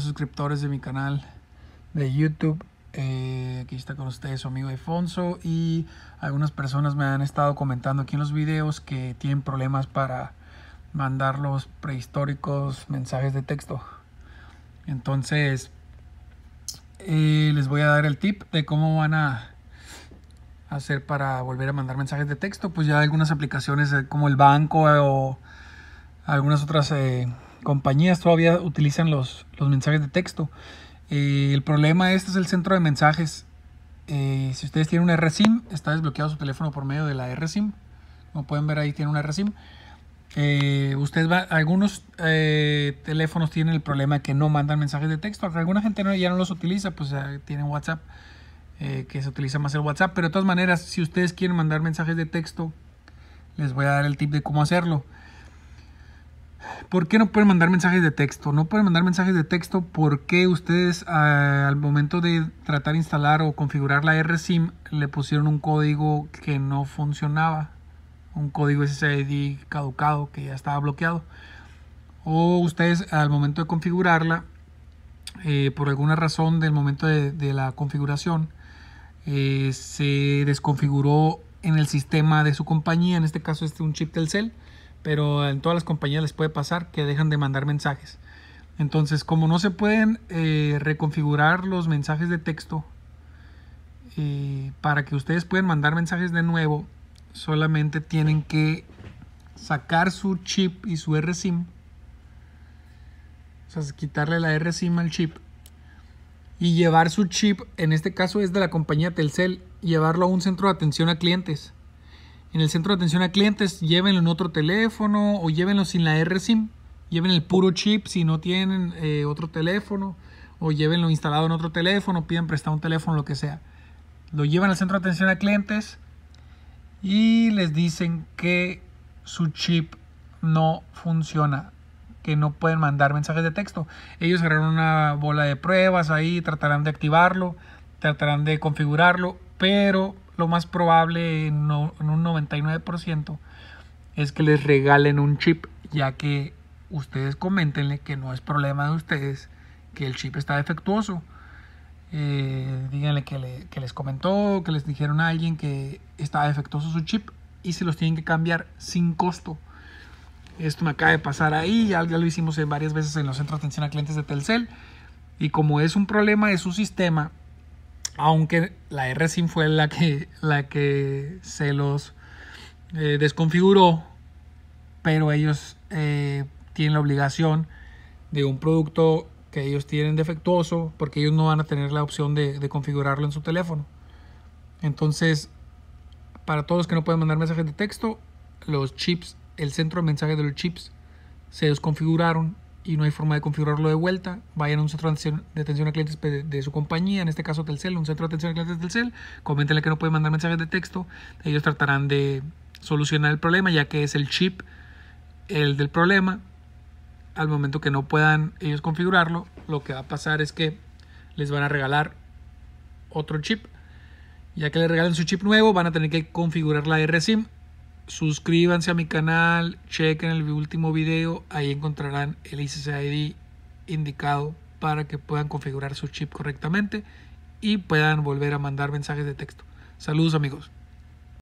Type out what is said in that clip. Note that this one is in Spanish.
suscriptores de mi canal de YouTube. Eh, aquí está con ustedes su amigo Alfonso y algunas personas me han estado comentando aquí en los videos que tienen problemas para mandar los prehistóricos mensajes de texto. Entonces, eh, les voy a dar el tip de cómo van a hacer para volver a mandar mensajes de texto. Pues ya algunas aplicaciones eh, como el banco o algunas otras compañías todavía utilizan los, mensajes de texto. Eh, el problema este es el centro de mensajes. Eh, si ustedes tienen una RSIM, está desbloqueado su teléfono por medio de la RSIM. Como pueden ver ahí tiene una RSIM. Eh, ustedes va, algunos teléfonos tienen el problema que no mandan mensajes de texto. Alguna gente no, ya no los utiliza, pues tienen WhatsApp, que se utiliza más el WhatsApp. Pero de todas maneras, si ustedes quieren mandar mensajes de texto, les voy a dar el tip de cómo hacerlo. ¿Por qué no pueden mandar mensajes de texto? No pueden mandar mensajes de texto porque ustedes eh, al momento de tratar de instalar o configurar la RSIM le pusieron un código que no funcionaba. Un código SSID caducado que ya estaba bloqueado. O ustedes al momento de configurarla, eh, por alguna razón del momento de, la configuración, eh, se desconfiguró en el sistema de su compañía, en este caso este un chip Telcel pero en todas las compañías les puede pasar que dejan de mandar mensajes. Entonces, como no se pueden eh, reconfigurar los mensajes de texto eh, para que ustedes puedan mandar mensajes de nuevo, solamente tienen que sacar su chip y su RSIM. O sea, quitarle la RSIM al chip y llevar su chip, en este caso es de la compañía Telcel, llevarlo a un centro de atención a clientes en el centro de atención a clientes, llévenlo en otro teléfono o llévenlo sin la RSIM, lleven el puro chip si no tienen eh, otro teléfono o llévenlo instalado en otro teléfono, piden prestar un teléfono, lo que sea. Lo llevan al centro de atención a clientes y les dicen que su chip no funciona, que no pueden mandar mensajes de texto. Ellos harán una bola de pruebas ahí, tratarán de activarlo, tratarán de configurarlo pero lo más probable en, un 99% es que les regalen un chip, ya que ustedes comentenle que no es problema de ustedes, que el chip está defectuoso. Eh, díganle que, les comentó, que les dijeron a alguien que estaba defectuoso su chip y se los tienen que cambiar sin costo. Esto me acaba de pasar ahí, ya lo hicimos varias veces en los centros de atención a clientes de Telcel. Y como es un problema de su sistema, aunque la RSIM fue la que, la que se los eh, desconfiguró, pero ellos eh, tienen la obligación de un producto que ellos tienen defectuoso, porque ellos no van a tener la opción de, configurarlo en su teléfono. Entonces, para todos los que no pueden mandar mensajes de texto, los chips, el centro de mensajes de los chips se desconfiguraron y no hay forma de configurarlo de vuelta, vayan a un centro de atención a clientes pues, de su compañía, en este caso Telcel, un centro de atención a clientes del Telcel, coméntenle que no puede mandar mensajes de texto, ellos tratarán de solucionar el problema ya que es el chip el del problema. Al momento que no puedan ellos configurarlo, lo que va a pasar es que les van a regalar otro chip. Ya que le regalen su chip nuevo, van a tener que configurar la RSIM suscríbanse a mi canal, chequen el último video, ahí encontrarán el ICCID indicado para que puedan configurar su chip correctamente y puedan volver a mandar mensajes de texto. Saludos amigos.